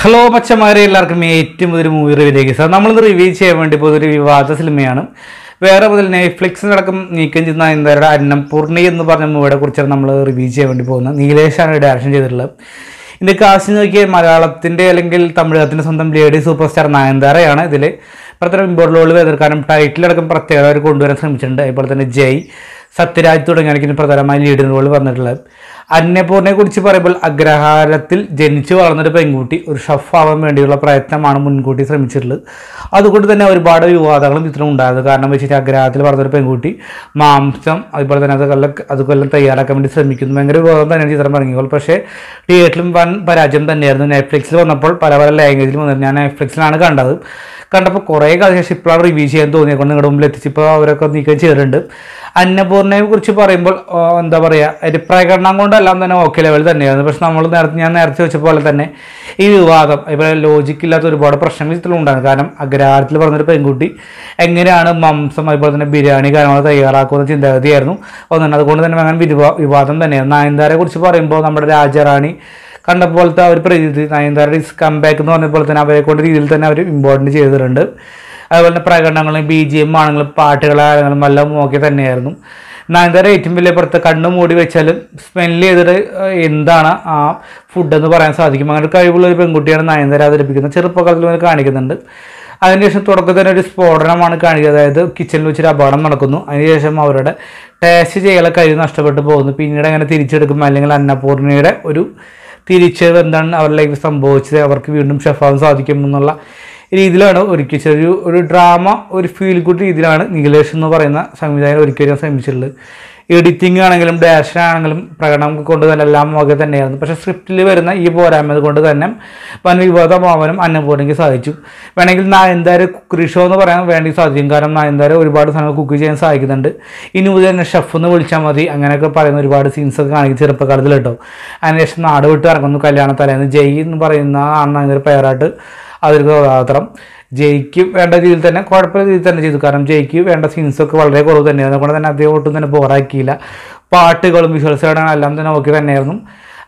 hello പച്ചമാരെ എല്ലാവർക്കും ഏറ്റവും ഒരു മൂവി റിവ്യൂലേക്ക് സാർ നമ്മളിന്ന് റിവ്യൂ ചെയ്യാൻ വേണ്ടി പോയൊരു വിവാദ സിനിമയാണ് വേറെ മുതൽ നടക്കും നീക്കം ചെയ്യുന്ന എന്തായാലും അന്നപൂർണി എന്ന് പറഞ്ഞ മൂവിയുടെ കുറിച്ചാണ് നമ്മൾ റിവ്യൂ ചെയ്യാൻ വേണ്ടി പോകുന്നത് നീലേഷാണ് ഡയറക്ഷൻ ചെയ്തിട്ടുള്ളത് ഇതിൻ്റെ കാസ്റ്റ് നോക്കിയാൽ മലയാളത്തിൻ്റെ അല്ലെങ്കിൽ തമിഴകത്തിൻ്റെ സ്വന്തം ലേഡി സൂപ്പർ സ്റ്റാർ നയൻതാരയാണ് ഇതിൽ പ്രത്യേകം ഇമ്പോർട്ടൻ്റ് റോൾ എതിർക്കാനും ടൈറ്റിലടക്കം പ്രത്യേകം അവർ കൊണ്ടുവരാൻ ശ്രമിച്ചിട്ടുണ്ട് അതുപോലെ തന്നെ ജയ് സത്യരാജ് തുടങ്ങിയ ലീഡർ റോൾ വന്നിട്ടുള്ളത് അന്നപൂർണയെ കുറിച്ച് പറയുമ്പോൾ അഗ്രഹാരത്തിൽ ജനിച്ചു വളർന്നൊരു പെൺകുട്ടി ഒരു ഷഫാവാൻ വേണ്ടിയുള്ള പ്രയത്നമാണ് മുൻകൂട്ടി ശ്രമിച്ചിട്ടുള്ളത് അതുകൊണ്ട് തന്നെ ഒരുപാട് വിവാദങ്ങളും ചിത്രം ഉണ്ടായത് കാരണം വെച്ച് കഴിഞ്ഞാൽ അഗ്രഹാരത്തിൽ വളർന്നൊരു പെൺകുട്ടി മാംസം അതുപോലെ തന്നെ അതുകൊല്ലം അതുകൊല്ലം തയ്യാറാക്കാൻ വേണ്ടി ശ്രമിക്കുന്നു ഭയങ്കര വിവാദം തന്നെയാണ് ചിത്രം ഇറങ്ങിയത് പക്ഷേ തിയേറ്ററിലും വൻ പരാജയം തന്നെയായിരുന്നു നെറ്റ്ഫ്ലിക്സിൽ വന്നപ്പോൾ പല പല ലാംഗ്വേജിൽ വന്നിരുന്നു ഞാൻ നെറ്റ്ഫ്ലിക്സിലാണ് കണ്ടത് കണ്ടപ്പോൾ കുറേ കാലം ശേഷം ഇപ്പോഴാണ് റിവ്യൂ ചെയ്യാൻ കൊണ്ട് നിങ്ങളുടെ മുമ്പിൽ എത്തിച്ചപ്പോൾ അവരൊക്കെ നീക്കം ചെയ്തിട്ടുണ്ട് അന്നപൂർ പൂർണ്ണയെ കുറിച്ച് പറയുമ്പോൾ എന്താ പറയുക ഒരു പ്രകടനം കൊണ്ടെല്ലാം തന്നെ ഓക്കെ ലെവൽ തന്നെയായിരുന്നു പക്ഷെ നമ്മൾ നേരത്തെ ഞാൻ നേരത്തെ വെച്ച പോലെ തന്നെ ഈ വിവാദം ഇവിടെ ലോജിക്കില്ലാത്ത ഒരുപാട് പ്രശ്നങ്ങൾ ഇതിലുണ്ടാകും കാരണം അഗ്രഹാരത്തിൽ പറഞ്ഞൊരു പെൺകുട്ടി എങ്ങനെയാണ് മാംസം അതുപോലെ തന്നെ ബിരിയാണി കാര്യങ്ങൾ തയ്യാറാക്കുന്ന ചിന്താഗതിയായിരുന്നു ഒന്നുണ്ട് അതുകൊണ്ട് തന്നെ അങ്ങനെ വിവാദം തന്നെയാണ് നയൻതാരെ കുറിച്ച് പറയുമ്പോൾ നമ്മുടെ രാജറാണി കണ്ടപ്പോഴത്തെ അവർ പ്രതി നയൻതാരയുടെ കം ബാക്ക് എന്ന് പോലെ തന്നെ അവരെ കൊണ്ട് രീതിയിൽ തന്നെ അവർ ഇമ്പോർട്ടൻ്റ് ചെയ്തിട്ടുണ്ട് അതുപോലെ തന്നെ പ്രകടനങ്ങളും ബി ജി എം ആണെങ്കിലും പാട്ടുകളാണെങ്കിലും എല്ലാം നോക്കി തന്നെയായിരുന്നു നയൻതാര ഏറ്റവും വലിയ പുറത്ത് കണ്ണു മൂടി വെച്ചാലും സ്മെല്ല് ചെയ്തിട്ട് എന്താണ് ആ ഫുഡ് എന്ന് പറയാൻ സാധിക്കും അങ്ങനെ കഴിവുള്ള ഒരു പെൺകുട്ടിയാണ് നയൻതാര അവതരിപ്പിക്കുന്നത് ചെറുപ്പക്കാലത്തിൽ അവർ കാണിക്കുന്നുണ്ട് അതിനുശേഷം തുടക്കത്തിൽ തന്നെ ഒരു സ്ഫോടനമാണ് കാണിക്കുക അതായത് കിച്ചണിൽ വെച്ചൊരു അപകടം നടക്കുന്നു അതിനുശേഷം അവരുടെ ടേസ്റ്റ് ചെയ്യാനുള്ള കഴിവ് നഷ്ടപ്പെട്ടു പോകുന്നു പിന്നീട് അങ്ങനെ തിരിച്ചെടുക്കുമ്പോൾ അല്ലെങ്കിൽ അന്നപൂർണയുടെ ഒരു തിരിച്ച് എന്താണ് അവരുടെ ലൈഫ് സംഭവിച്ചത് അവർക്ക് വീണ്ടും ഷെഫാവാൻ സാധിക്കുമെന്നുള്ള രീതിയിലാണ് ഒരിക്കൽ ഒരു ഒരു ഡ്രാമ ഒരു ഫീൽ ഗുഡ് രീതിയിലാണ് നീലേഷ് എന്ന് പറയുന്ന സംവിധായകൻ ഒരിക്കലും ഞാൻ ശ്രമിച്ചിട്ടുള്ളത് എഡിറ്റിംഗ് ആണെങ്കിലും ഡയറക്ഷൻ ആണെങ്കിലും പ്രകടനം കൊണ്ട് തന്നെ എല്ലാം ഒക്കെ തന്നെയായിരുന്നു പക്ഷേ സ്ക്രിപ്റ്റിൽ വരുന്ന ഈ പോരായ്മ കൊണ്ട് തന്നെ വൻ വിവാദമാവാനും അന്നപൂർണയ്ക്ക് സാധിച്ചു വേണമെങ്കിൽ നയൻതാര കുക്കറി ഷോ എന്ന് പറയാൻ വേണ്ടി സാധിക്കും കാരണം നയൻതാര ഒരുപാട് സാധനങ്ങൾ കുക്ക് ചെയ്യാൻ സാധിക്കുന്നുണ്ട് ഇനി മുതൽ തന്നെ ഷെഫ് എന്ന് വിളിച്ചാൽ മതി അങ്ങനെയൊക്കെ പറയുന്ന ഒരുപാട് സീൻസൊക്കെ കാണിക്കും ചെറുപ്പക്കാലത്തിൽ കേട്ടോ അതിനുശേഷം നാട് വിട്ട് ഇറങ്ങുന്നു കല്യാണത്തലേന്ന് ജയ് എന്ന് പറയുന്ന ആണ് അതിൻ്റെ പേരായിട്ട് അതിൽ കഥാപാത്രം ജയിക്ക് വേണ്ട രീതിയിൽ തന്നെ കുഴപ്പമില്ല രീതിയിൽ തന്നെ ചെയ്തു കാരണം ജയിക്ക് വേണ്ട സീൻസൊക്കെ വളരെ കുറവ് തന്നെയാണ് അതുകൊണ്ട് തന്നെ അദ്ദേഹം ഒട്ടും തന്നെ ബോറാക്കിയില്ല പാട്ടുകളും വിഷ്വൽസുകളും എല്ലാം തന്നെ ഓക്കെ തന്നെയായിരുന്നു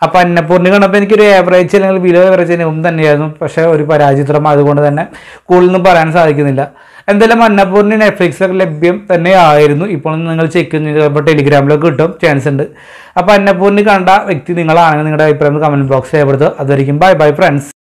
അപ്പോൾ അന്നപൂർണ്ണി കണ്ടപ്പോൾ എനിക്കൊരു ഏവറേജ് അല്ലെങ്കിൽ വിലോ ഏവറേജിന് അനുഭവം തന്നെയായിരുന്നു പക്ഷേ ഒരു പരാജിത്രം അതുകൊണ്ട് തന്നെ കൂടുതലും പറയാൻ സാധിക്കുന്നില്ല എന്തായാലും അന്നപൂർണ്ണി നെറ്റ്ഫ്ലിക്സിലൊക്കെ ലഭ്യം തന്നെയായിരുന്നു ഇപ്പോൾ നിങ്ങൾ ചെക്ക് ചെയ്യുമ്പോൾ ടെലിഗ്രാമിലൊക്കെ കിട്ടും ചാൻസ് ഉണ്ട് അപ്പോൾ അന്നപൂർണ്ണി കണ്ട വ്യക്തി നിങ്ങളാണെങ്കിൽ നിങ്ങളുടെ അഭിപ്രായം കമൻറ്റ് ബോക്സിൽ ഏർപ്പെടുത്തുക അതായിരിക്കും ബൈ ബൈ ഫ്രണ്ട്സ്